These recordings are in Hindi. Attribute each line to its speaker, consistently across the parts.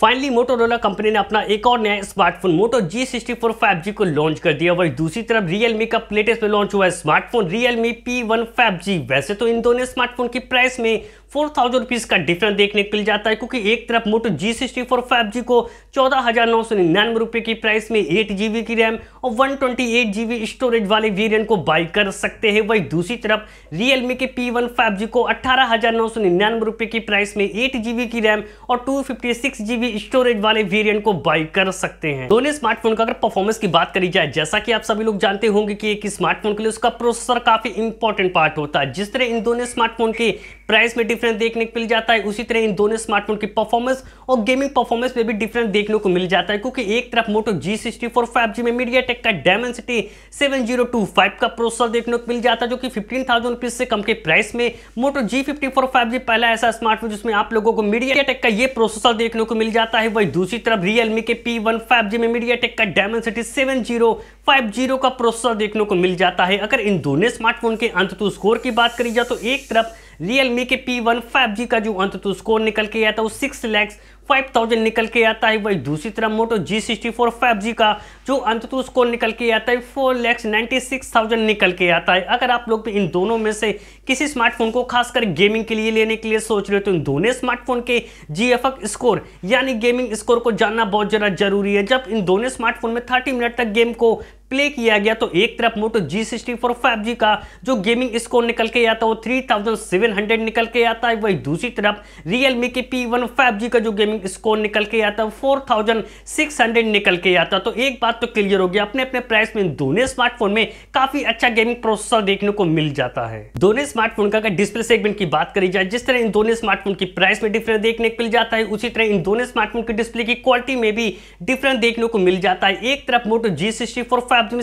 Speaker 1: फाइनली मोटोरोला कंपनी ने अपना एक और नया smartphone Moto G sixty four five G को लॉन्च कर दिया वही दूसरी तरफ रियलमी का लेटेस्ट में लॉन्च हुआ smartphone Realme P one five G वैसे तो इन दोनों स्मार्टफोन की प्राइस में फोर थाउजेंड रुपीज का डिफरेंस देखने को मिल जाता है क्योंकि एक तरफ Moto G sixty four five G को चौदह हजार नौ सौ निन्यानवे रुपए की प्राइस में एट जीबी की रैम और one twenty eight GB storage वाले वेरियंट को बाई कर सकते हैं वही दूसरी तरफ रियलमी के पी वन फाइव जी को अट्ठारह हजार नौ सौ निन्यानवे रुपए की प्राइस में एट जीबी की रैम और two fifty six GB G storage वाले वेरिएंट को बाई कर सकते हैं दोनों स्मार्टफोन का अगर परफॉर्मेंस की बात करी जाए जैसा कि आप सभी लोग जानते होंगे कि एक स्मार्टफोन के लिए उसका प्रोसेसर काफी इंपॉर्टेंट पार्ट होता है जिस तरह इन दोनों स्मार्टफोन के प्राइस में डिफरेंस देखने को मिल जाता है उसी तरह इन दोनों स्मार्टफोन की परफॉर्मेंस और गेमिंग परफॉर्मेंस में भी डिफरेंस देखने को मिल जाता है क्योंकि एक तरफ Moto G sixty four five G में मीडिया टेक का Dimensity seven zero two five का प्रोसेसर देखने को मिल जाता है जो कि फिफ्टीन थाउजेंड रुपीज से कम के प्राइस में Moto G fifty four five G पहला ऐसा स्मार्टफोन जिसमें आप लोगों को मीडिया टेक का ये प्रोसेसर देखने को मिल जाता जाता है वही दूसरी तरफ रियलमी के पी वन फाइव जी में मीडिया टेक का city seven zero five zero का प्रोसेसर देखने को मिल जाता है अगर इन दोनों स्मार्टफोन के अंत स्कोर की बात करी जाए तो एक तरफ रियलमी के पी वन फाइव जी का जो अंत स्कोर तो निकल के आता है वो सिक्स लैक्स फाइव थाउजेंड निकल के आता है वही दूसरी तरफ Moto G sixty four five G का जो अंत स्कोर तो निकल के आता है four lakhs ninety six thousand निकल के आता है अगर आप लोग भी तो इन दोनों में से किसी स्मार्टफोन को खासकर गेमिंग के लिए लेने के लिए सोच रहे हो तो इन दोनों स्मार्टफोन के जी स्कोर यानी गेमिंग स्कोर को जानना बहुत ज़्यादा जरूरी है जब इन दोनों स्मार्टफोन में थर्टी मिनट तक गेम को प्ले किया गया तो एक तरफ Moto G sixty four five G का जो गेमिंग स्कोर निकल के आता है वो थ्री थाउजेंड सेवन हंड्रेड निकल के आता है वही दूसरी तरफ रियलमी के पी वन फाइव जी का जो गेमिंग स्कोर निकल के आता है फोर थाउजेंड सिक्स हंड्रेड निकल के आता है तो एक बात तो क्लियर हो गया अपने अपने प्राइस में दोनों स्मार्टफोन में काफी अच्छा गेमिंग प्रोसेसर देखने को मिल जाता है दोनों स्मार्टफोन का अगर डिस्प्ले सेगमेंट की बात करी जाए जिस तरह इन दोनों स्मार्टफोन की प्राइस में डिफरेंस देखने को मिल जाता है उसी तरह इन दोनों स्मार्टफोन की डिस्प्ले की क्वालिटी में भी डिफरेंस देखने को मिल जाता है एक तरफ Moto G sixty four five प्राप्त हुई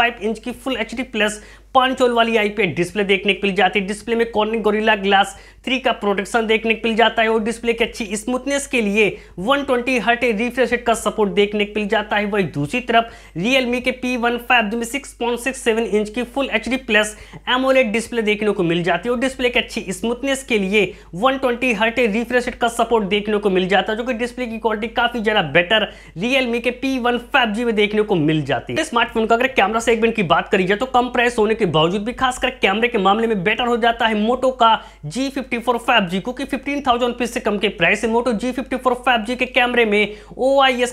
Speaker 1: 6.5 इंच की फुल एच प्लस पांच चोल वाली आईपीएस डिस्प्ले देखने को मिल जाती है डिस्प्ले में कॉर्निंग गोरिल्ला ग्लास थ्री का प्रोटेक्शन देखने को मिल जाता है और डिस्प्ले की अच्छी स्मूथनेस के लिए 120 ट्वेंटी हर्ट रिफ्रेश का सपोर्ट देखने को मिल जाता है वही दूसरी तरफ रियलमी के पी वन फाइव में six point six seven inch की full H D plus AMOLED display देखने को मिल जाती है और डिस्प्ले की अच्छी स्मूथनेस के लिए वन ट्वेंटी हर्ट रिफ्रेश का सपोर्ट देखने को मिल जाता है जो कि डिस्प्ले की क्वालिटी काफी ज़्यादा बेटर रियलमी के पी वन फाइव जी में देखने को मिल जाती है स्मार्टफोन का अगर कैमरा सेगमेंट की बात करी जाए तो कम प्राइस होने के बावजूद भी खासकर कैमरे के मामले में बेटर हो जाता है मोटो का जी फिफ्टी क्योंकि फिफ्टीन थाउजेंड से कम के प्राइस से मोटो जी फिफ्टी के कैमरे में ओ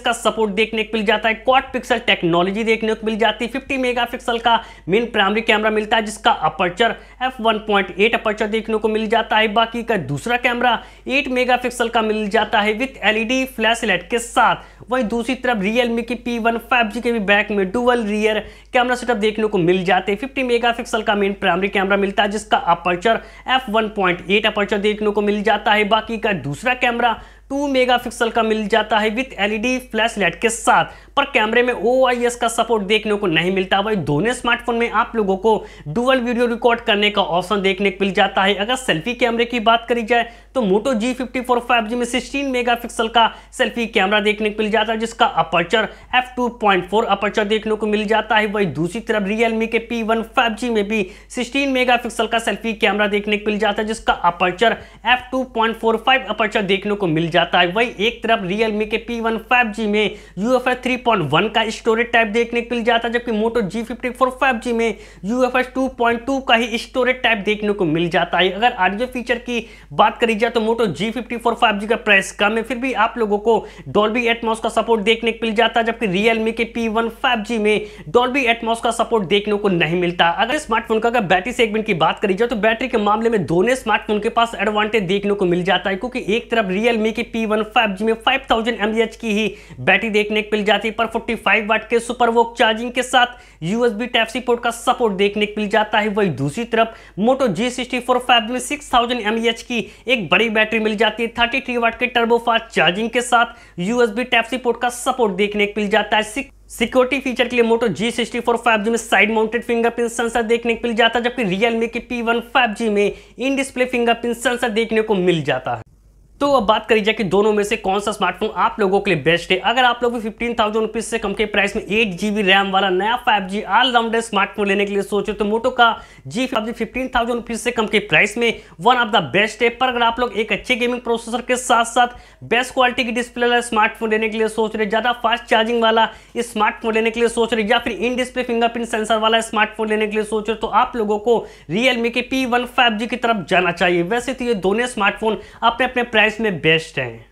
Speaker 1: का सपोर्ट देखने को मिल जाता है क्वाड पिक्सल टेक्नोलॉजी देखने को मिल जाती है फिफ्टी मेगा का मेन प्राइमरी कैमरा मिलता है जिसका अपर्चर एफ वन अपर्चर देखने को मिल जाता है बाकी का दूसरा कैमरा एट मेगा का मिल जाता है विथ एल फ्लैश लाइट के साथ वही दूसरी तरफ रियलमी की पी वन के भी बैक में डुअल रियर कैमरा सेटअप देखने को मिल जाते हैं फिफ्टी मेगापिक्सल का मेन प्राइमरी कैमरा मिलता है जिसका aperture F one point eight aperture देखने को मिल जाता है बाकी का दूसरा कैमरा 2 मेगापिक्सल का मिल जाता है विथ एलईडी फ्लैश लाइट के साथ पर कैमरे में ओ का सपोर्ट देखने को नहीं मिलता भाई दोनों स्मार्टफोन में आप लोगों को डुअल वीडियो रिकॉर्ड करने का ऑप्शन देखने को मिल जाता है अगर सेल्फी कैमरे की बात करी जाए तो Moto G fifty four five G में सिक्सटीन मेगा पिक्सल का सेल्फी कैमरा देखने को मिल जाता है जिसका aperture F two point four aperture देखने को मिल जाता है वही दूसरी तरफ रियलमी के पी वन फाइव जी में भी सिक्सटीन मेगा पिक्सल का सेल्फी कैमरा देखने को मिल जाता है जिसका aperture F two point four five aperture देखने को मिल जाता है वही एक तरफ रियलमी के पी वन फाइव जी में U F S three point one का स्टोरेज टाइप देखने को मिल जाता है जबकि Moto G fifty four five G में U F S two point two का ही स्टोरेज टाइप देखने को मिल जाता है अगर आडियो फीचर की बात करें लीजिए तो Moto G fifty four five G का प्राइस कम है फिर भी आप लोगों को डॉल्बी एटमॉस का सपोर्ट देखने को मिल जाता है जबकि रियलमी के पी वन फाइव जी में डॉल्बी एटमॉस का सपोर्ट देखने को नहीं मिलता अगर स्मार्टफोन का बैटरी सेगमेंट की बात करी जाए तो बैटरी के मामले में दोनों स्मार्टफोन के पास एडवांटेज देखने को मिल जाता है क्योंकि एक तरफ रियलमी के पी वन फाइव जी में फाइव थाउजेंड एमएच की ही बैटरी देखने को मिल जाती है पर फोर्टी फाइव वाट के सुपर वोक चार्जिंग के साथ यूएसबी टाइप सी पोर्ट का सपोर्ट देखने को मिल जाता है वही दूसरी तरफ Moto G sixty four five में सिक्स थाउजेंड एमएच की एक बड़ी बैटरी मिल जाती है थर्टी थ्री वाट के टर्बोफास्ट चार्जिंग के साथ यूएसबी टाइप सी पोर्ट का सपोर्ट देखने को मिल जाता है सिक्योरिटी फीचर के लिए Moto G sixty four five G में साइड माउंटेड फिंगरप्रिंट सेंसर देखने को मिल जाता है जबकि रियलमी के पी वन फाइव जी में इन डिस्प्ले फिंगरप्रिंट सेंसर देखने को मिल जाता है तो अब बात करी जाए कि दोनों में से कौन सा स्मार्टफोन आप लोगों के लिए बेस्ट है अगर आप लोग भी फिफ्टीन थाउजेंड रुपीज से कम के प्राइस में एट जीबी रैम वाला नया फाइव जी ऑलराउंडर स्मार्टफोन लेने के लिए सोचो तो मोटो का G five G fifteen thousand rupees से कम के प्राइस में वन ऑफ द बेस्ट है पर अगर आप लोग एक अच्छे गेमिंग प्रोसेसर के साथ साथ बेस्ट क्वालिटी की डिस्प्ले वाला स्मार्टफोन लेने के लिए सोच रहे ज्यादा फास्ट चार्जिंग वाला स्मार्टफोन लेने के लिए सोच रहे या फिर इन डिस्प्ले फिंगरप्रिंट सेंसर वाला स्मार्टफोन लेने के लिए सोच रहे तो आप लोगों को रियलमी के पी वन फाइव जी की तरफ जाना चाहिए वैसे तो ये दोनों स्मार्टफोन अपने अपने प्राइस प्राइस में बेस्ट हैं